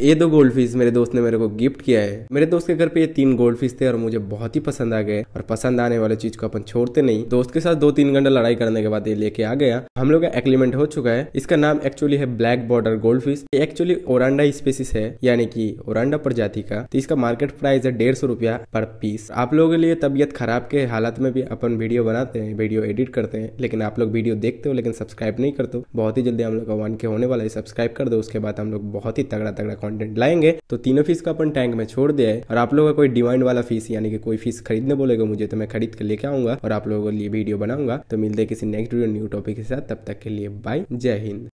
ये दो gold fish मेरे दोस्त ने मेरे को गिफ्ट किया है मेरे दोस्त के घर पे ये तीन गोल्ड फिश थे और मुझे बहुत ही पसंद आ गए और पसंद आने वाले चीज को अपन छोड़ते नहीं दोस्त के साथ दो तीन घंटा लड़ाई करने के बाद ये लेके आ गया हम लोग का एग्रीमेंट हो चुका है इसका नाम एक्चुअली है ब्लैक बॉर्डर गोल्ड फिश ये एक्चुअली ओरांडा स्पेसिस है यानी की ओरांडा प्रजाति का तो इसका मार्केट प्राइस है डेढ़ सौ रुपया पर पीस आप लोगों के लिए तबियत खराब के हालत में भी अपन वीडियो बनाते हैं वीडियो एडिट करते हैं लेकिन आप लोग वीडियो देखते हो लेकिन सब्सक्राइब नहीं करते बहुत ही जल्दी हम लोग का वन के होने वाला है सब्सक्राइब कर दो उसके बाद हम लोग बहुत ही तगड़ा तगड़ा कंटेंट लाएंगे तो तीनों फीस का अपन टैंक में छोड़ दिया है और आप लोगों का कोई डिमांड वाला फीस यानी कि कोई फीस खरीदने बोलेगा मुझे तो मैं खरीद के लेके आऊंगा और आप लोगों के लिए वीडियो बनाऊंगा तो मिलते किसी नेक्स्ट वीडियो न्यू टॉपिक के साथ तब तक के लिए बाय जय हिंद